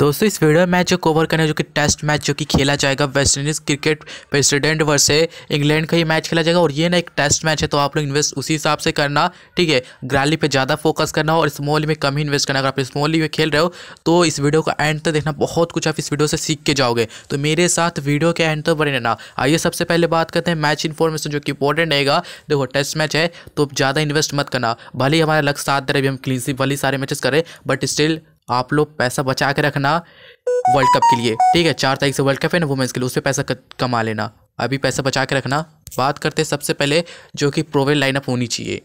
दोस्तों इस video match जो कवर करने जो कि टेस्ट मैच जो कि खेला जाएगा West Indies cricket president versus England का ही मैच खेला जाएगा और ये ना एक टेस्ट मैच है तो आप लोग इन्वेस्ट उसी हिसाब से करना ठीक है ग्राली पे ज़्यादा फोकस करना और स्मॉल में कम ही इन्वेस्ट करना अगर आप स्मॉल में खेल रहे हो तो इस वीडियो का एंड तक तो देखना बहुत कुछ आप इस वीडियो से सीख के जाओगे तो मेरे साथ वीडियो के एंड तक तो बने रहना आइए सबसे पहले बात करते हैं मैच इन्फॉर्मेशन जो कि इंपॉर्टेंट रहेगा देखो टेस्ट मैच है तो ज़्यादा इन्वेस्ट मत करना भले ही हमारा लक्ष्य साथ दे रहे हम क्लीन सी भले सारे मैचेस करें बट स्टिल आप लोग पैसा बचा के रखना वर्ल्ड कप के लिए ठीक है चार तारीख से वर्ल्ड कप है ना वुमेंस के लिए उस पर पैसा कमा लेना अभी पैसा बचा के रखना बात करते सबसे पहले जो कि प्रोवेल लाइनअप होनी चाहिए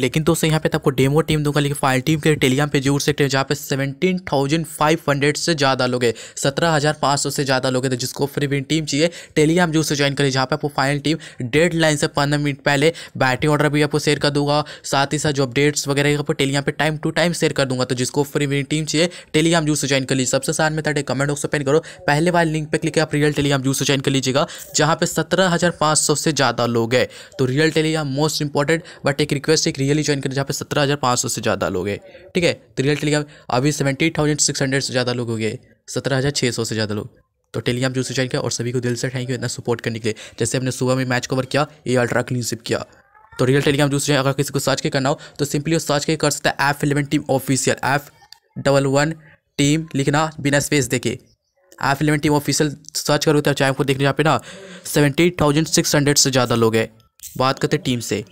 लेकिन दोस्तों यहाँ पे तो आपको डेमो टीम दूंगा लेकिन फाइनल टीम के टेलीग्राम पे जरूर सकते हैं जहाँ पे सेवेंटीन थाउजेंड फाइव हंड्रेड से ज़्यादा लोग है सत्रह हज़ार पाँच सौ से ज़्यादा लोग हैं तो जिसको फ्री विन टीम चाहिए टेलीग्राम जरूर से ज्वाइन करिए जहाँ पे आपको फाइनल टीम डेड लाइन से पंद्रह मिनट पहले बैटिंग ऑर्डर भी आपको शेयर कर दूंगा साथ ही साथ जो अपडेट्स वगैरह आपको टेलीग्राम पर टाइम टू टाइम शेयर कर दूंगा तो जिसको फ्री विन टीम चाहिए टेलीग्राम जरूर से ज्वाइन कर लीजिए सबसे साथ में तटे कमेंट बॉक्स ओपन करो पहले वाले लिंक पर क्लिक आप रियल टेलीग्राम जरूर से ज्वाइन कर लीजिएगा जहाँ पे सत्रह से ज़्यादा लोग है तो real Telegram most important but एक रिक्वेस्ट एक रियली ज्वाइन e करें जहाँ पे सत्रह हज़ार पाँच सौ से ज़्यादा लोग हैं ठीक है तो रियल टेलीग्राम अभी सेवेंटी थाउजेंड सिक्स हंड्रेड से ज़्यादा लोग हो गए सत्रह हज़ार छः सौ से ज़्यादा लोग तो टेलीग्राम जूस ज्वाइन किया और सभी को दिल से थैंक यू इतना सपोर्ट करने के लिए जैसे हमने सुबह में मैच कवर किया ये अल्ट्रा क्लीनशिप किया तो रियल टेलीग्राम जूस अगर किसी को सर्च के करना हो तो सिंपली सर्च के कर सकता है F eleven team official F double one team लिखना बिना स्पेस देके F eleven team official search करो तो चाहे आपको देखने यहाँ पे ना सेवेंटी थाउजेंड सिक्स हंड्रेड से ज़्यादा लोग हैं बात करते टीम से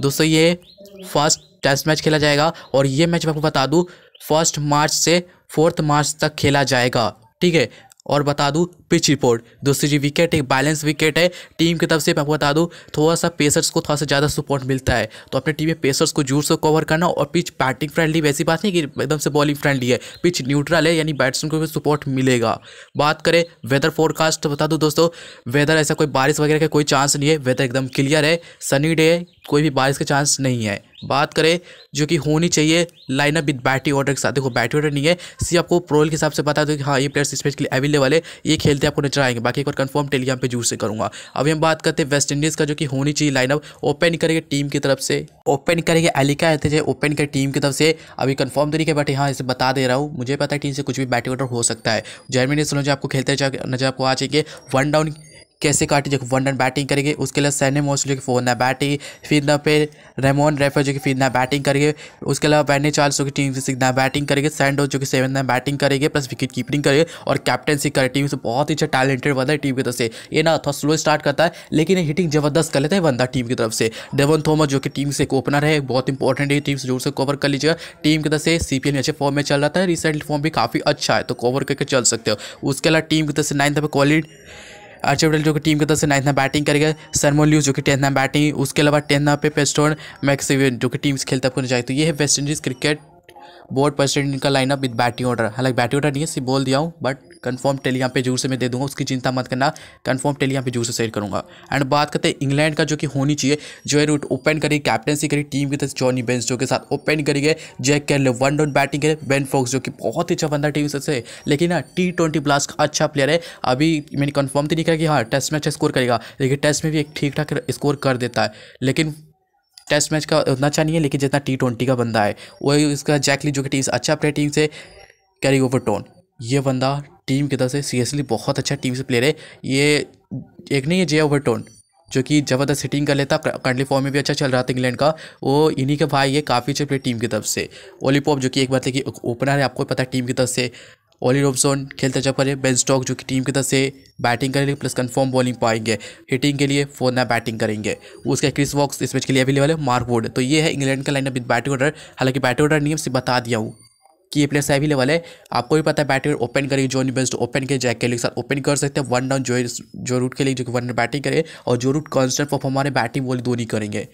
दोस्तों ये फर्स्ट टेस्ट मैच खेला जाएगा और ये मैच मैं आपको बता दूँ फर्स्ट मार्च से फोर्थ मार्च तक खेला जाएगा ठीक है और बता दूँ पिच रिपोर्ट दूसरी जी विकेट एक बैलेंस विकेट है टीम की तरफ से मैं आपको बता दूँ थोड़ा सा पेसर्स को थोड़ा सा ज़्यादा सपोर्ट मिलता है तो अपने टीम में पेसर्स को जोर से कवर करना और पिच बैटिंग फ्रेंडली वैसी बात नहीं कि एकदम से बॉलिंग फ्रेंडली है पिच न्यूट्रल है यानी बैट्समैन को भी सपोर्ट मिलेगा बात करें वेदर फोरकास्ट तो बता दूँ दोस्तों वेदर ऐसा कोई बारिश वगैरह का कोई चांस नहीं है वेदर एकदम क्लियर है सनी डे कोई भी बारिश का चांस नहीं है बात करें जो कि होनी चाहिए लाइनअप विद बैटरी ऑर्डर के साथ देखो बैटरी ऑर्डर नहीं है सी आपको प्रोल के हिसाब से बता दो कि हाँ ये प्लेयर्स इस मैच के लिए अवेलेबल है ये खेलते आपको नजर आएंगे बाकी एक बार कंफर्म टेलीग्राम पे जूर से करूँगा अभी हम बात करते हैं वेस्ट इंडीज़ का जो कि होनी चाहिए लाइनअप ओपन करेंगे टीम की तरफ से ओपन करेंगे एलिका रहते ओपन करें टीम की तरफ से अभी कन्फर्म तो नहीं बट हाँ इसे बता दे रहा हूँ मुझे पता है टीम से कुछ भी बैटिंग ऑर्डर हो सकता है जर्मनी से आपको खेलते नजर आपको आ चाहिए वन डाउन कैसे काटी जो कि वन रन बैटिंग करेगी उसके अलावा सैन्य मोस्ट जो कि फोर ना बैटिंग फिर ना पे रेमोन रेफर जो कि फिर ना बैटिंग करेंगे उसके अलावा बैनी चार्ल्स जो कि टीम से सिक्स ना बैटिंग करेंगे सैंडो जो कि सेवन ना बैटिंग करेंगे प्लस विकेट कीपिंग करेंगे और कैप्टनसी करे टीम से बहुत ही अच्छा टैलेंटेड बंदा है टीम की तरफ से ये ना थोड़ा स्लो स्टार्ट करता है लेकिन ये हिटिंग जबरदस्त कर लेता है बंदा टीम की तरफ से डेवन थोमस जो कि टीम से एक ओपनर है बहुत इंपॉर्टेंट है टीम से जोर से कवर कर लीजिएगा टीम की तरफ से सी में अच्छे फॉर्म में चल रहा था रिसेंटली फॉर्म भी काफ़ी अच्छा है तो कवर करके चल सकते हो उसके अलावा टीम की तरफ से नाइन्थ पे क्वालिटी अर्चय पटेल जो कि टीम की तरफ से नाइन्थ में बैटिंग करेगा सरमो सरमोल्यू जो कि टेंथ में बैटिंग उसके अलावा टेंथ में पे पेस्टोन मैक्सिवियन जो कि टीम से खेलता जाए तो ये है West Indies cricket board president का लाइनअप विद बैटिंग ऑर्डर हालांकि बैटिंग ऑर्डर नहीं है सिर्फ बोल दिया हूँ बट कन्फर्म टेल यहाँ पे जरूर से मैं दे दूंगा उसकी चिंता मत करना कन्फर्म टेल यहाँ पे जरूर से शेयर करूँगा एंड बात करते हैं इंग्लैंड का जो कि होनी चाहिए जो है रूट ओपन करी कैप्टनसी करी टीम की तरफ जॉनी बेंस जो के साथ ओपन करी गए जैक कैल वन डाउन बैटिंग करे बेन फॉक्स जो कि बहुत ही अच्छा बंदा टीम से लेकिन ना टी ट्वेंटी ब्लास्ट का अच्छा प्लेयर है अभी मैंने कन्फर्म तो नहीं करा कि हाँ टेस्ट मैच स्कोर करेगा लेकिन टेस्ट में भी एक ठीक ठाक स्कोर कर देता है लेकिन टेस्ट मैच का उतना अच्छा नहीं है लेकिन जितना टी ट्वेंटी का बंदा है वही उसका जैकली जो कि टीम अच्छा प्लेयर टीम से कैरी ओवर टोन ये बंदा टीम की तरफ से सीरियसली बहुत अच्छा टीम से प्लेयर है ये एक नहीं है जे ओवरटोन जो कि ज़बरदस्त हिटिंग कर लेता करंटली फॉर्म में भी अच्छा चल रहा था इंग्लैंड का वो इन्हीं के भाई है काफ़ी अच्छे प्लेयर टीम की तरफ से ओलीपॉप जो कि एक बात है कि ओपनर है आपको पता है टीम की तरफ से ओली रोबसोन खेलते जब करें बेन स्टॉक जो कि टीम की तरफ से बैटिंग करेंगे प्लस कंफर्म बॉलिंग पाएंगे हिटिंग के लिए फोर ना बैटिंग करेंगे उसके क्रिस वॉक्स इस मैच के लिए अवेलेबल है मार्क वुड तो ये है इंग्लैंड का लाइनअप विद बैटिंग ऑर्डर हालांकि बैटिंग ऑर्डर नियम से बता दिया हूँ कि ये प्लेयर अवेलेबल है आपको भी पता है बैटिंग ओपन करेंगे जॉनी बेस्ट ओपन के जैक के लिए साथ ओपन कर सकते हैं वन डाउन जो जो रूट के लिए जो कि वन बैटिंग करे और जो रूट कॉन्स्टेंट परफॉर्म हमारे बैटिंग दो दोनों करेंगे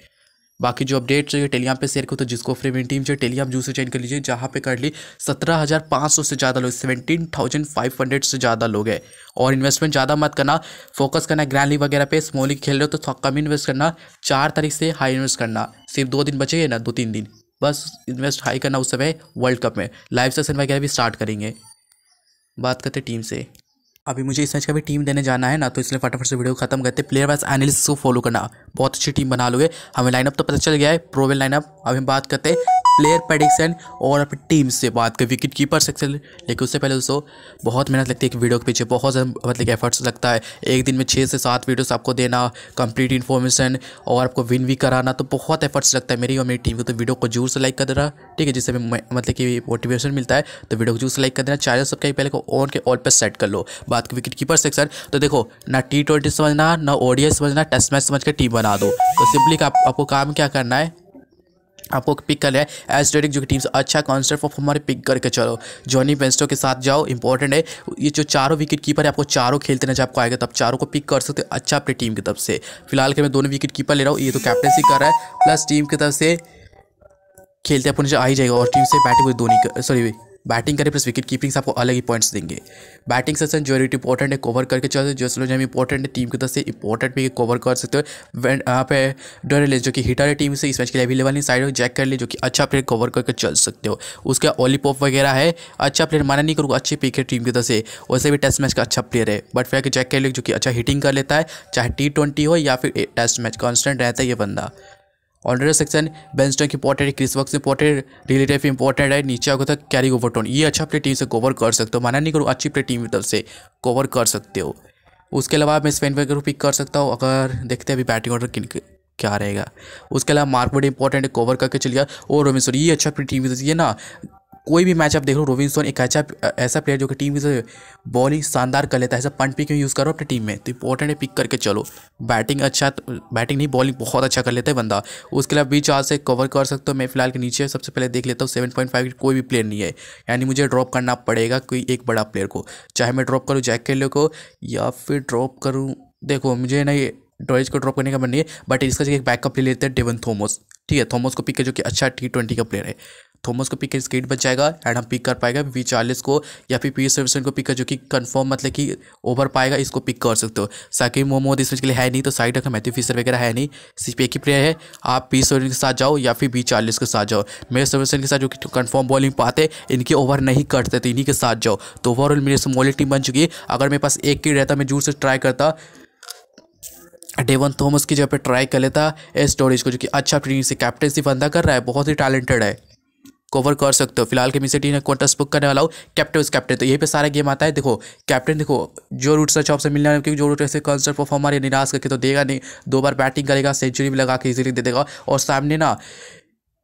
बाकी जो अपडेट चाहिए टेलीग्राम पे शेयर करो तो जिसको फ्री में टीम चाहिए टेलीग्राम जू से चेंज कर लीजिए जहाँ पे करली सत्रह हज़ार पाँच सौ से ज़्यादा लोग सेवेंटीन थाउजेंड फाइव हंड्रेड से ज़्यादा लोग हैं और इन्वेस्टमेंट ज़्यादा मत करना फोकस करना ग्रैंडली वगैरह पे स्मॉली खेल रहे हो तो कम इन्वेस्ट करना चार तारीख से हाई इन्वेस्ट करना सिर्फ दो दिन बचे ना दो तीन दिन बस इन्वेस्ट हाई करना उस समय वर्ल्ड कप में लाइव सेशन वगैरह भी स्टार्ट करेंगे बात करते टीम से अभी मुझे इस मैच का भी टीम देने जाना है ना तो इसलिए फटाफट से वीडियो खत्म करते प्लेयर वाइज एनालिसिस को फॉलो करना बहुत अच्छी टीम बना लोगे हमें लाइनअप तो पता चल गया है प्रोवेल लाइनअप अभी हम बात करते प्लेयर प्रडिक्शन और अपनी टीम से बात कर विकेट कीपर सेक्शन लेकिन उससे पहले दोस्तों बहुत मेहनत लगती है एक वीडियो के पीछे बहुत ज़्यादा मतलब एफर्ट्स लगता है एक दिन में छः से सात वीडियोस आपको देना कंप्लीट इन्फॉर्मेशन और आपको विन भी कराना तो बहुत एफर्ट्स लगता है मेरी और मेरी टीम को तो वीडियो को जरूर से लाइक कर देना ठीक है जिससे मतलब कि मोटिवेशन मिलता है तो वीडियो को जरूर से लाइक कर देना सब कहीं पहले को ऑन के ऑल पर सेट कर लो बात विकेट कीपर सेक्शन तो देखो ना टी ट्वेंटी समझना ना ओडिया समझना टेस्ट मैच समझ कर टीम बना दो तो सिंपली आपको काम क्या करना है आपको पिक करना है एस्टेटिक जो कि टीम्स अच्छा कॉन्सेप्ट ऑफ हमारे पिक करके चलो जॉनी बेंस्टो के साथ जाओ इंपॉर्टेंट है ये जो चारों विकेट कीपर है आपको चारों खेलते नजर आपको आएगा तब चारों को पिक कर सकते हो अच्छा अपनी टीम की तरफ से फिलहाल के मैं दोनों विकेट कीपर ले रहा हूँ ये तो कैप्टनसी कर रहा है प्लस टीम की तरफ से खेलते अपने आ ही जाएगा और टीम से बैटिंग हुई दोनों सॉरी बैटिंग करें प्लस विकेट कीपिंग से आपको अलग ही पॉइंट्स देंगे बैटिंग सेशन जो रेट इंपॉर्टेंट है कवर करके चलते जो स्लो जैम इंपॉर्टेंट है टीम की तरफ से इंपॉर्टेंट भी कवर कर सकते हो यहाँ पे डोरेलेस जो कि हिटर है टीम से इस मैच के लिए अवेलेबल नहीं साइड जैक कर ले जो कि अच्छा प्लेयर कवर करके चल सकते हो उसका ऑलीपॉप वगैरह है अच्छा प्लेयर माना नहीं करूँगा अच्छी पिक है टीम की तरफ से वैसे भी टेस्ट मैच का अच्छा प्लेयर है बट फिर चेक कर ले जो कि अच्छा हिटिंग कर लेता है चाहे टी हो या फिर टेस्ट मैच कॉन्स्टेंट रहता है ये बंदा ऑनरेड सेक्शन बेंच इंपॉर्टेंट है क्रिस इंपॉर्टेंट रिलेटिव इंपॉर्टेंट है नीचे आगे तक कैरी ओवर टोन ये अच्छा अपने टीम से कवर कर सकते हो माना नहीं करो अच्छी प्ले टीम की तरफ से कवर कर सकते हो उसके अलावा मैं स्पेन वगैरह पिक कर सकता हूँ अगर देखते हैं अभी बैटिंग ऑर्डर किन क्या रहेगा उसके अलावा मार्कवर्ड इंपॉर्टेंट है कवर करके चलिए और रोमेश्वर ये अच्छा अपनी टीम ये ना कोई भी मैचअप देख लो सोन एक अच्छा ऐसा प्लेयर जो कि टीम की बॉलिंग शानदार कर लेता है ऐसा पंट पिक में यूज़ करो अपनी टीम में तो इंपॉर्टेंट है पिक करके चलो बैटिंग अच्छा बैटिंग नहीं बॉलिंग बहुत अच्छा कर लेता है बंदा उसके अलावा बीच आज से कवर कर सकते हो मैं फिलहाल के नीचे सबसे पहले देख लेता हूँ सेवन पॉइंट फाइव कोई भी प्लेयर नहीं है यानी मुझे ड्रॉप करना पड़ेगा कोई एक बड़ा प्लेयर को चाहे मैं ड्रॉप करूँ जैक केले को या फिर ड्रॉप करूँ देखो मुझे ना ये डॉयज को ड्रॉप करने का मन नहीं है बट इसका जगह एक बैकअप ले लेते हैं डेवन थॉमस ठीक है थॉमस को पिक है जो कि अच्छा टी ट्वेंटी का प्लेयर है थॉमस को पिक कर स्क्रीन बच जाएगा एंड हम पिक कर पाएगा वी चार्लिस को या फिर पी सर्विसन को पिक कर जो कि कन्फर्म मतलब कि ओवर पाएगा इसको पिक कर सकते हो साकि मोहम्मद इस मैच के लिए है नहीं तो साइड रखा मैथ्यू फीसर वगैरह है नहीं सिर्फ एक ही प्लेयर है आप पी सर्विसन के साथ जाओ या फिर बी चार्लिस के साथ जाओ मेरे सर्विसन के साथ जो कि कन्फर्म बॉलिंग पाते इनके ओवर नहीं करते तो इन्हीं के साथ जाओ तो ओवरऑल मेरी स्मॉल टीम बन चुकी है अगर मेरे पास एक ही रहता मैं जूर से ट्राई करता डेवन थॉमस की जगह पे ट्राई कर लेता एस स्टोरेज को जो कि अच्छा प्रीमियर से कैप्टनसी बंदा कर रहा है बहुत ही टैलेंटेड है कवर कर सकते हो फिलहाल के मिसे टीम टस्ट बुक करने वाला हूँ कैप्टन उस कैप्टन तो यही पे सारा गेम आता है देखो कैप्टन देखो जो रूट से चौप से मिलने वाले क्योंकि जो रूट ऐसे कंसर परफॉर्मर निराश करके तो देगा नहीं दो बार बैटिंग करेगा सेंचुरी भी लगा के इजीली दे देगा और सामने ना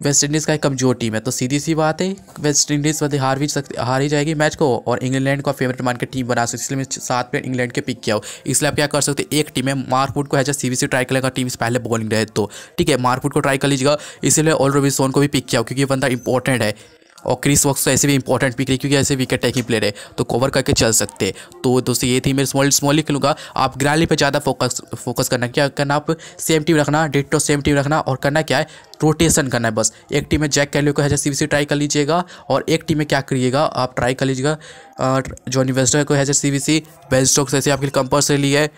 वेस्ट इंडीज़ का एक कमजोर टीम है तो सीधी सी बात है वेस्ट इंडीज़ वैसे हार भी सकती हार ही जाएगी मैच को और इंग्लैंड को फेवरेट मान के टीम बना सकती इसलिए मैं साथ में इंग्लैंड के पिक किया हो इसलिए आप क्या कर सकते एक टीम है मारपुट को है हैजा सी ट्राई करेगा टीम पहले बॉलिंग रहे तो ठीक है मारपुट को ट्राई कर लीजिएगा इसीलिए ऑल रोबिसोन को भी पिक किया क्योंकि ये बंदा इंपॉर्टेंट है और क्रिस वॉक्स तो ऐसे भी इंपॉर्टेंट पिक है क्योंकि ऐसे विकेट टेकिंग प्लेयर है तो कवर करके चल सकते हैं तो दोस्तों ये थी मेरे स्मॉल स्मॉल ही खेलूंगा आप ग्राली पे ज़्यादा फोकस फोकस करना क्या करना आप सेम टीम रखना डेट टो सेम टीम रखना और करना क्या है रोटेशन करना है बस एक टीम में जैक कैल्यू को हैजा सी ट्राई कर लीजिएगा और एक टीम में क्या करिएगा आप ट्राई कर लीजिएगा जॉनी वेस्टर को हैजा सी वी सी बेन स्टोक्स ऐसे आपके लिए कंपल्सरी है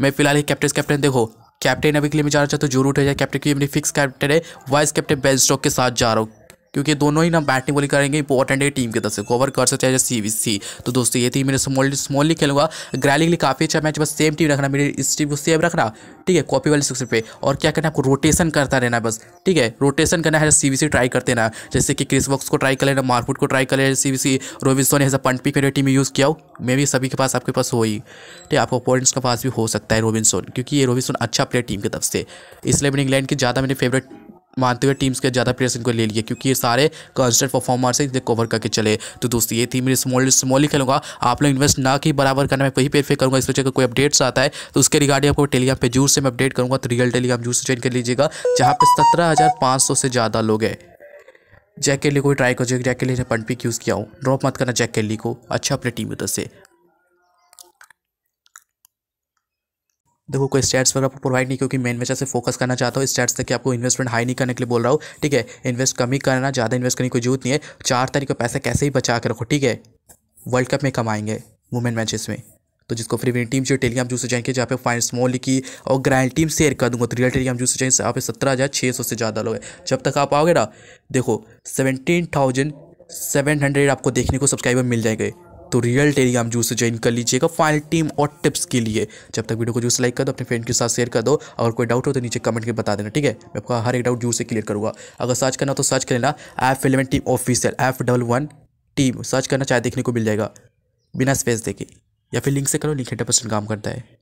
मैं फिलहाल ही कैप्टन कैप्टन देखो कैप्टन अभी के लिए मैं जाना चाहता हूँ जो रूट है कैप्टन की मेरी फिक्स कैप्टन है वाइस कैप्टन बेल स्टॉक के साथ जा रहा हूँ क्योंकि दोनों ही ना बैटिंग बोली करेंगे इंपॉर्टेंट है टीम की तरफ से कवर कर सकते हैं जैसे सी सी तो दोस्तों ये थी मेरे स्मॉली स्मॉली लीग खेलूंगा ग्रैली के लिए काफ़ी अच्छा मैच बस सेम टीम रखना मेरी इस टीम को सेम रखना ठीक है कॉपी वाली सिक्सर पे और क्या करना है आपको रोटेशन करता रहना बस ठीक है रोटेशन करना है सी सी ट्राई करते ना जैसे कि क्रिस बॉक्स को ट्राई कर लेना मारपुट को ट्राई कर लेना सी सी रोबिनसोन एज पंट पंटपिक मेरे टीम में यूज़ किया हो मे भी सभी के पास आपके पास हो ही ठीक है आपको अपोनेंट्स के पास भी हो सकता है सोन क्योंकि ये सोन अच्छा प्लेयर टीम की तरफ से इसलिए मैंने इंग्लैंड की ज़्यादा मेरी फेवरेट मानते हुए टीम्स के ज़्यादा प्लेयर्स इनको ले लिए क्योंकि ये सारे कॉन्स्टेंट परफॉर्मर्स हैं इसे कवर करके चले तो दोस्तों ये थी मेरी स्मॉल स्मॉल ही खेलूंगा आप लोग इन्वेस्ट ना कि बराबर करना मैं वही पेरफे करूँगा इस वजह का कोई अपडेट्स आता है तो उसके रिगार्डिंग आपको टेलीग्राम पे जूस से मैं अपडेट करूँगा तो रियल टेलीग्राम जूस से चेंज कर लीजिएगा जहाँ पे सत्रह से ज़्यादा लोग हैं जैक के लिए कोई ट्राई कर जैक के लिए पनपिक यूज़ किया हूँ ड्रॉप मत करना जैक के लिए को अच्छा अपने टीम उधर से देखो कोई स्टैट्स वगैरह आपको प्रोवाइड नहीं क्योंकि मेन वजह से फोकस करना चाहता हूँ स्टैट्स तक कि आपको इन्वेस्टमेंट हाई नहीं करने के लिए बोल रहा हूँ ठीक है इन्वेस्ट कम ही करना ज़्यादा इन्वेस्ट करने की कोई जरूरत नहीं है चार तारीख को पैसा कैसे ही बचा कर रखो ठीक है वर्ल्ड कप में कमाएंगे वुमेन मैचेस में तो जिसको फ्री विन टीम जो टेलीग्राम जूस से जाएंगे जहाँ पे फाइन स्मॉल की और ग्रैंड टीम शेयर कर दूंगा तो रियल टेलीग्राम जूस से जाएंगे यहाँ पे सत्रह हज़ार छः सौ से ज़्यादा लोग हैं जब तक आप आओगे ना देखो सेवेंटीन थाउजेंड सेवन हंड्रेड आपको देखने को सब्सक्राइबर मिल जाएंगे तो रियल टेलीग्राम जूस से ज्वाइन कर लीजिएगा फाइनल टीम और टिप्स के लिए जब तक वीडियो को जूस लाइक कर दो अपने फ्रेंड के साथ शेयर कर दो अगर कोई डाउट हो तो नीचे कमेंट करके बता देना ठीक है मैं आपका हर एक डाउट जूस से क्लियर करूँगा अगर सर्च करना तो सर्च कर लेना F eleven team official F double one team search करना चाहे देखने को मिल जाएगा बिना स्पेस देखे या फिर लिंक से करो लिंक हंड्रेड परसेंट काम करता है